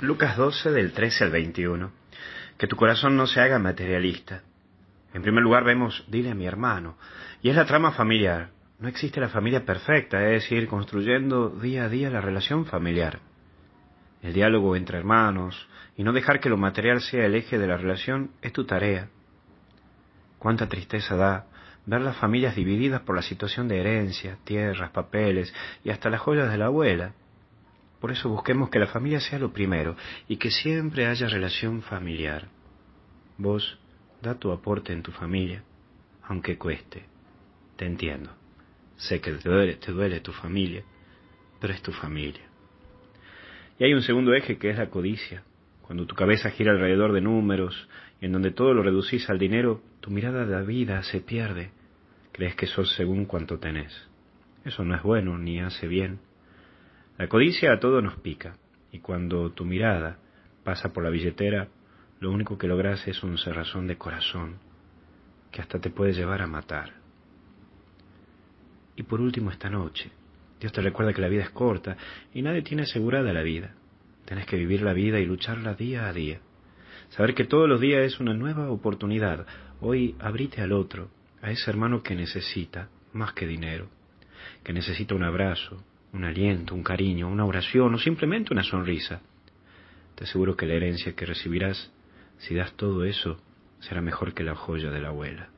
Lucas 12 del 13 al 21. Que tu corazón no se haga materialista. En primer lugar vemos, dile a mi hermano, y es la trama familiar. No existe la familia perfecta, es ir construyendo día a día la relación familiar. El diálogo entre hermanos y no dejar que lo material sea el eje de la relación es tu tarea. Cuánta tristeza da ver las familias divididas por la situación de herencia, tierras, papeles y hasta las joyas de la abuela. Por eso busquemos que la familia sea lo primero y que siempre haya relación familiar. Vos da tu aporte en tu familia, aunque cueste. Te entiendo. Sé que te duele, te duele tu familia, pero es tu familia. Y hay un segundo eje que es la codicia. Cuando tu cabeza gira alrededor de números y en donde todo lo reducís al dinero, tu mirada de la vida se pierde. Crees que sos según cuanto tenés. Eso no es bueno ni hace bien. La codicia a todo nos pica, y cuando tu mirada pasa por la billetera, lo único que logras es un cerrazón de corazón que hasta te puede llevar a matar. Y por último esta noche, Dios te recuerda que la vida es corta y nadie tiene asegurada la vida. Tienes que vivir la vida y lucharla día a día. Saber que todos los días es una nueva oportunidad. Hoy abrite al otro, a ese hermano que necesita más que dinero, que necesita un abrazo, un aliento, un cariño, una oración o simplemente una sonrisa. Te aseguro que la herencia que recibirás, si das todo eso, será mejor que la joya de la abuela.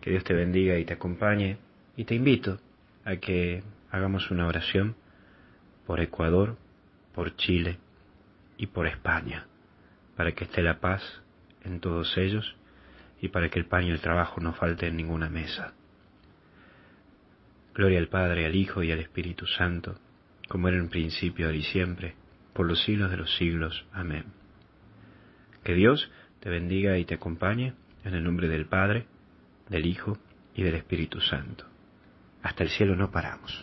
Que Dios te bendiga y te acompañe y te invito a que hagamos una oración por Ecuador, por Chile y por España, para que esté la paz en todos ellos y para que el pan y el trabajo no falte en ninguna mesa. Gloria al Padre, al Hijo y al Espíritu Santo, como era en principio, ahora y siempre, por los siglos de los siglos. Amén. Que Dios te bendiga y te acompañe en el nombre del Padre, del Hijo y del Espíritu Santo. Hasta el cielo no paramos.